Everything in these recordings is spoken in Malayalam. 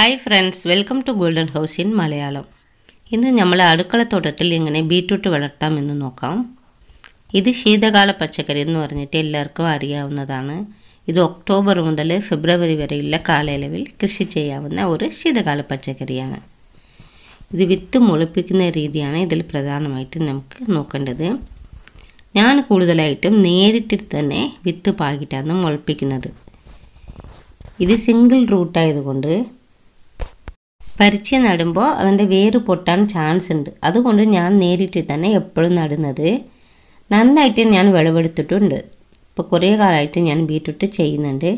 hi friends welcome to golden house in Malayalam ഇന്ന് നമ്മൾ അടുക്കളത്തോട്ടത്തിൽ എങ്ങനെ ബീറ്റ്റൂട്ട് വളർത്താമെന്ന് നോക്കാം ഇത് ശീതകാല പച്ചക്കറി എന്ന് പറഞ്ഞിട്ട് എല്ലാവർക്കും അറിയാവുന്നതാണ് ഇത് ഒക്ടോബർ മുതൽ ഫെബ്രുവരി വരെയുള്ള കാലയളവിൽ കൃഷി ചെയ്യാവുന്ന ഒരു ശീതകാല പച്ചക്കറിയാണ് ഇത് വിത്ത് മുളപ്പിക്കുന്ന രീതിയാണ് ഇതിൽ പ്രധാനമായിട്ടും നമുക്ക് നോക്കേണ്ടത് ഞാൻ കൂടുതലായിട്ടും നേരിട്ട് തന്നെ വിത്ത് പാകിട്ടാണ് മുളപ്പിക്കുന്നത് ഇത് സിംഗിൾ റൂട്ടായതുകൊണ്ട് പരിച്ച നടുമ്പോൾ അതിൻ്റെ വേര് പൊട്ടാൻ ചാൻസ് ഉണ്ട് അതുകൊണ്ട് ഞാൻ നേരിട്ട് തന്നെ എപ്പോഴും നടുന്നത് നന്നായിട്ട് ഞാൻ വിളവെടുത്തിട്ടുണ്ട് ഇപ്പോൾ കുറേ കാലമായിട്ട് ഞാൻ ബീട്രൂട്ട് ചെയ്യുന്നുണ്ട്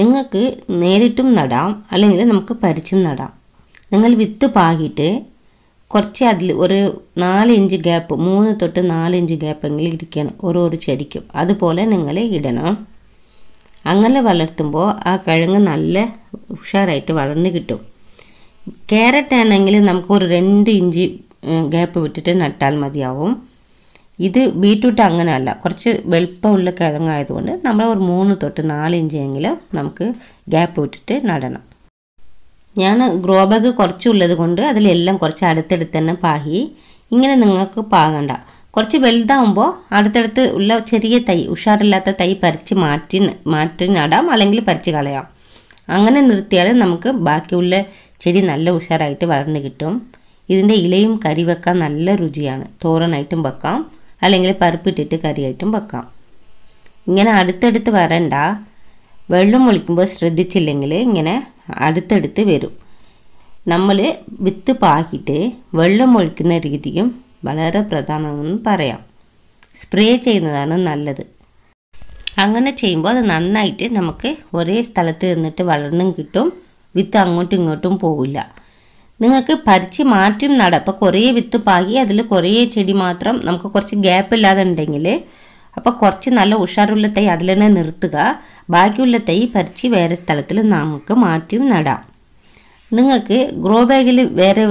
നിങ്ങൾക്ക് നേരിട്ടും നടാം അല്ലെങ്കിൽ നമുക്ക് പരിച്ചും നടാം നിങ്ങൾ വിത്ത് പാകിയിട്ട് കുറച്ച് അതിൽ ഒരു നാല് ഇഞ്ച് ഗ്യാപ്പ് മൂന്ന് തൊട്ട് നാല് ഇഞ്ച് ഗ്യാപ്പെങ്കിലും ഇരിക്കണം ഓരോ ഒരു ചെടിക്കും അതുപോലെ നിങ്ങൾ ഇടണം അങ്ങനെ വളർത്തുമ്പോൾ ആ കിഴങ്ങ് നല്ല ഉഷാറായിട്ട് വളർന്ന് കിട്ടും ക്യാരറ്റ് ആണെങ്കിൽ നമുക്ക് ഒരു രണ്ട് ഇഞ്ച് ഗ്യാപ്പ് വിട്ടിട്ട് നട്ടാൽ മതിയാവും ഇത് ബീറ്റ്റൂട്ട് അങ്ങനെ അല്ല കുറച്ച് വെളുപ്പമുള്ള കിഴങ്ങായതുകൊണ്ട് നമ്മൾ ഒരു മൂന്ന് തൊട്ട് നാല് ഇഞ്ചെങ്കിലും നമുക്ക് ഗ്യാപ്പ് വിട്ടിട്ട് നടണം ഞാൻ ഗ്രോ ബാഗ് കുറച്ചുള്ളത് കൊണ്ട് അതിലെല്ലാം കുറച്ച് അടുത്തടുത്ത് തന്നെ പാകി ഇങ്ങനെ നിങ്ങൾക്ക് പാകണ്ട കുറച്ച് വലുതാവുമ്പോൾ അടുത്തടുത്ത് ഉള്ള ചെറിയ തൈ ഉഷാറില്ലാത്ത തൈ പറിച്ച് മാറ്റി മാറ്റി നടാം അല്ലെങ്കിൽ പറിച്ച് കളയാം അങ്ങനെ നിർത്തിയാൽ നമുക്ക് ബാക്കിയുള്ള ചെടി നല്ല ഉഷാറായിട്ട് വളർന്നു കിട്ടും ഇതിൻ്റെ ഇലയും കറി വെക്കാൻ നല്ല രുചിയാണ് തോറനായിട്ടും വെക്കാം അല്ലെങ്കിൽ പരുപ്പിട്ടിട്ട് കറിയായിട്ടും വെക്കാം ഇങ്ങനെ അടുത്തടുത്ത് വരണ്ട വെള്ളം ഒളിക്കുമ്പോൾ ശ്രദ്ധിച്ചില്ലെങ്കിൽ ഇങ്ങനെ അടുത്തടുത്ത് വരും നമ്മൾ വിത്ത് പാകിയിട്ട് വെള്ളം ഒഴിക്കുന്ന രീതിയും വളരെ പ്രധാനമെന്ന് പറയാം സ്പ്രേ ചെയ്യുന്നതാണ് നല്ലത് അങ്ങനെ ചെയ്യുമ്പോൾ അത് നന്നായിട്ട് നമുക്ക് ഒരേ സ്ഥലത്ത് നിന്നിട്ട് വളർന്നും കിട്ടും വിത്ത് അങ്ങോട്ടും ഇങ്ങോട്ടും പോകില്ല നിങ്ങൾക്ക് പരിച്ച് മാറ്റും നട അപ്പോൾ കുറേ വിത്ത് പാകി അതിൽ കുറേ ചെടി മാത്രം നമുക്ക് കുറച്ച് ഗ്യാപ്പ് ഇല്ലാതെ ഉണ്ടെങ്കിൽ അപ്പോൾ കുറച്ച് നല്ല ഉഷാറുള്ള തൈ അതിൽ തന്നെ നിർത്തുക ബാക്കിയുള്ള തൈ പരിച്ച് വേറെ സ്ഥലത്തിൽ നമുക്ക് മാറ്റിയും നടാം നിങ്ങൾക്ക് ഗ്രോ ബാഗിൽ വേറെ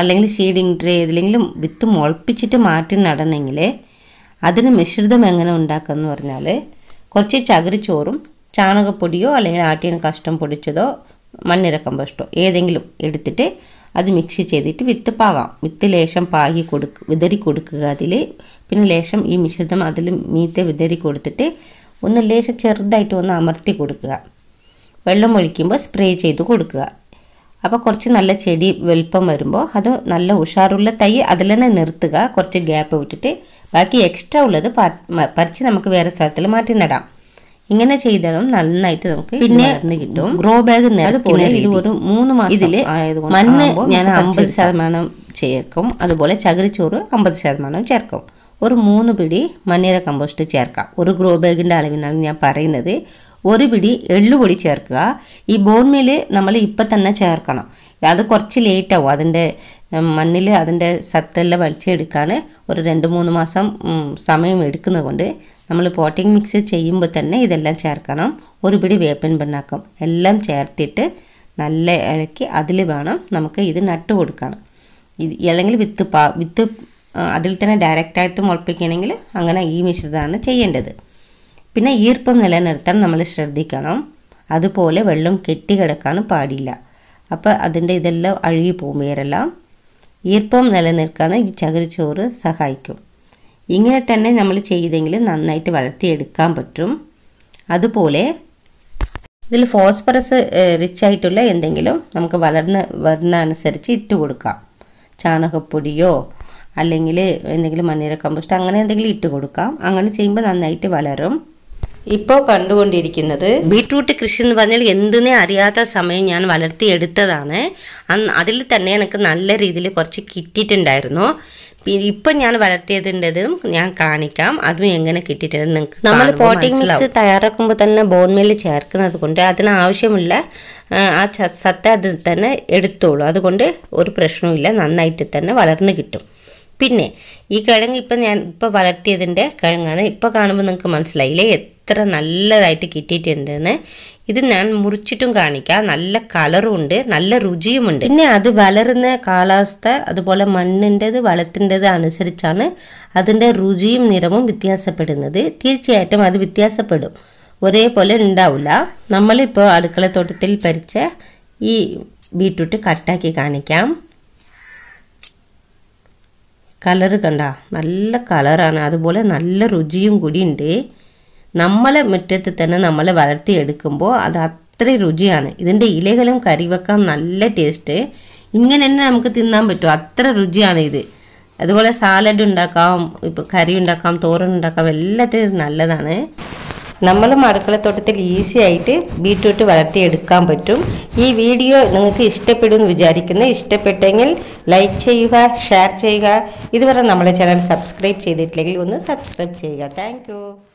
അല്ലെങ്കിൽ ഷീഡിങ് ട്രേ ഏതിലെങ്കിലും വിത്ത് മുളപ്പിച്ചിട്ട് മാറ്റി നടണമെങ്കിൽ അതിന് മിശ്രിതം എങ്ങനെ ഉണ്ടാക്കുക എന്ന് പറഞ്ഞാൽ കുറച്ച് ചകിരിച്ചോറും ചാണകപ്പൊടിയോ അല്ലെങ്കിൽ ആട്ടിയൻ കഷ്ടം പൊടിച്ചതോ മണ്ണിറക്കം കമ്പോസ്റ്റോ ഏതെങ്കിലും എടുത്തിട്ട് അത് മിക്സ് ചെയ്തിട്ട് വിത്ത് പാകാം വിത്ത് ലേശം പാകി കൊടുക്കുക വിതറി കൊടുക്കുക അതിൽ പിന്നെ ലേശം ഈ മിശ്രിതം അതിൽ മീത്ത് വിതറി കൊടുത്തിട്ട് ഒന്ന് ലേശം ചെറുതായിട്ട് ഒന്ന് അമർത്തി കൊടുക്കുക വെള്ളം ഒഴിക്കുമ്പോൾ സ്പ്രേ ചെയ്ത് കൊടുക്കുക അപ്പോൾ കുറച്ച് നല്ല ചെടി വലുപ്പം വരുമ്പോൾ അത് നല്ല ഉഷാറുള്ള തൈ അതിൽ തന്നെ നിർത്തുക കുറച്ച് ഗ്യാപ്പ് വിട്ടിട്ട് ബാക്കി എക്സ്ട്രാ ഉള്ളത് പറിച്ച് നമുക്ക് വേറെ സ്ഥലത്തിൽ മാറ്റി നടാം ഇങ്ങനെ ചെയ്താലും നന്നായിട്ട് നമുക്ക് പിന്നെ കിട്ടും ഗ്രോ ബാഗ് അതുപോലെ ഇത് ഒരു മൂന്ന് മാസം ഇതില് മണ്ണ് ഞാൻ അമ്പത് ശതമാനം ചേർക്കും അതുപോലെ ചകിരിച്ചോറ് അമ്പത് ശതമാനം ചേർക്കും ഒരു മൂന്ന് പിടി മണ്ണിര കമ്പോസ്റ്റ് ചേർക്കാം ഒരു ഗ്രോ ബാഗിൻ്റെ അളവിനാണ് ഞാൻ പറയുന്നത് ഒരു പിടി എള്ളുപൊടി ചേർക്കുക ഈ ബോൺമീൽ നമ്മൾ ഇപ്പം തന്നെ ചേർക്കണം അത് കുറച്ച് ലേറ്റാവും അതിൻ്റെ മണ്ണിൽ അതിൻ്റെ സത്തെല്ലാം വലിച്ചെടുക്കാൻ ഒരു രണ്ട് മൂന്ന് മാസം സമയം എടുക്കുന്നതുകൊണ്ട് നമ്മൾ പോട്ടിംഗ് മിക്സ് ചെയ്യുമ്പോൾ തന്നെ ഇതെല്ലാം ചേർക്കണം ഒരു പിടി വേപ്പൻ പിണ്ണാക്കും എല്ലാം ചേർത്തിട്ട് നല്ല ഇളക്കി അതിൽ വേണം നമുക്ക് ഇത് നട്ട് കൊടുക്കണം ഇത് അല്ലെങ്കിൽ വിത്ത് പാ വിത്ത് അതിൽ തന്നെ ഡയറക്റ്റായിട്ട് മുളപ്പിക്കണമെങ്കിൽ അങ്ങനെ ഈ മിശ്രിതമാണ് ചെയ്യേണ്ടത് പിന്നെ ഈർപ്പം നിലനിർത്താൻ നമ്മൾ ശ്രദ്ധിക്കണം അതുപോലെ വെള്ളം കെട്ടി പാടില്ല അപ്പോൾ അതിൻ്റെ ഇതെല്ലാം അഴുകി പോകും വേറെല്ലാം ഈർപ്പം നിലനിൽക്കാൻ ഈ ചകിരിച്ചോറ് സഹായിക്കും ഇങ്ങനെ തന്നെ നമ്മൾ ചെയ്തെങ്കിൽ നന്നായിട്ട് വളർത്തിയെടുക്കാൻ പറ്റും അതുപോലെ ഇതിൽ ഫോസ്ഫറസ് റിച്ച് ആയിട്ടുള്ള എന്തെങ്കിലും നമുക്ക് വളർന്ന് വരുന്ന അനുസരിച്ച് ഇട്ട് കൊടുക്കാം ചാണകപ്പൊടിയോ അല്ലെങ്കിൽ എന്തെങ്കിലും മണ്ണീര കമ്പോസ്റ്റ് അങ്ങനെ എന്തെങ്കിലും ഇട്ട് കൊടുക്കാം അങ്ങനെ ചെയ്യുമ്പോൾ നന്നായിട്ട് വളരും ഇപ്പോൾ കണ്ടുകൊണ്ടിരിക്കുന്നത് ബീട്രൂട്ട് കൃഷി എന്ന് പറഞ്ഞാൽ എന്തിനെ അറിയാത്ത സമയം ഞാൻ വളർത്തിയെടുത്തതാണ് അതിൽ തന്നെ എനിക്ക് നല്ല രീതിയിൽ കുറച്ച് കിട്ടിയിട്ടുണ്ടായിരുന്നു ഇപ്പം ഞാൻ വളർത്തിയതിൻ്റെതും ഞാൻ കാണിക്കാം അതും എങ്ങനെ കിട്ടിയിട്ടുണ്ട് നിങ്ങൾക്ക് നമ്മൾ പോട്ടിംഗ് മിക്സ് തയ്യാറാക്കുമ്പോൾ തന്നെ ബോൺമേൽ ചേർക്കുന്നത് കൊണ്ട് അതിനാവശ്യമുള്ള ആ സത്ത അതിൽ തന്നെ എടുത്തോളൂ അതുകൊണ്ട് ഒരു പ്രശ്നവും നന്നായിട്ട് തന്നെ വളർന്നു കിട്ടും പിന്നെ ഈ കിഴങ്ങ് ഇപ്പം ഞാൻ ഇപ്പം വളർത്തിയതിൻ്റെ കിഴങ്ങാണ് ഇപ്പം കാണുമ്പോൾ നിങ്ങൾക്ക് മനസ്സിലായില്ലേ എത്ര നല്ലതായിട്ട് കിട്ടിയിട്ടുണ്ടെന്ന് ഇത് ഞാൻ മുറിച്ചിട്ടും കാണിക്കാം നല്ല കളറും ഉണ്ട് നല്ല രുചിയുമുണ്ട് പിന്നെ അത് വളരുന്ന കാലാവസ്ഥ അതുപോലെ മണ്ണിൻ്റെത് വളത്തിൻ്റെത് അനുസരിച്ചാണ് അതിൻ്റെ രുചിയും നിറവും വ്യത്യാസപ്പെടുന്നത് തീർച്ചയായിട്ടും അത് വ്യത്യാസപ്പെടും ഒരേപോലെ ഉണ്ടാവില്ല നമ്മളിപ്പോൾ അടുക്കളത്തോട്ടത്തിൽ പരിച്ച ഈ ബീട്രൂട്ട് കട്ടാക്കി കാണിക്കാം കളറ് കണ്ട നല്ല കളറാണ് അതുപോലെ നല്ല രുചിയും കൂടി ഉണ്ട് നമ്മളെ മുറ്റത്ത് തന്നെ നമ്മൾ വളർത്തിയെടുക്കുമ്പോൾ അത് അത്ര രുചിയാണ് ഇതിൻ്റെ ഇലകളും കറി നല്ല ടേസ്റ്റ് ഇങ്ങനെ തന്നെ നമുക്ക് തിന്നാൻ പറ്റും അത്ര രുചിയാണ് ഇത് അതുപോലെ സാലഡ് ഉണ്ടാക്കാം ഇപ്പോൾ കറി ഉണ്ടാക്കാം തോരൻ ഉണ്ടാക്കാം എല്ലാത്തിനും നല്ലതാണ് നമ്മളും അടുക്കളത്തോട്ടത്തിൽ ഈസി ആയിട്ട് ബീട്രൂട്ട് വളർത്തിയെടുക്കാൻ പറ്റും ഈ വീഡിയോ നിങ്ങൾക്ക് ഇഷ്ടപ്പെടുമെന്ന് വിചാരിക്കുന്നു ഇഷ്ടപ്പെട്ടെങ്കിൽ ലൈക്ക് ചെയ്യുക ഷെയർ ചെയ്യുക ഇതുവരെ നമ്മുടെ ചാനൽ സബ്സ്ക്രൈബ് ചെയ്തിട്ടില്ലെങ്കിൽ ഒന്ന് സബ്സ്ക്രൈബ് ചെയ്യുക താങ്ക്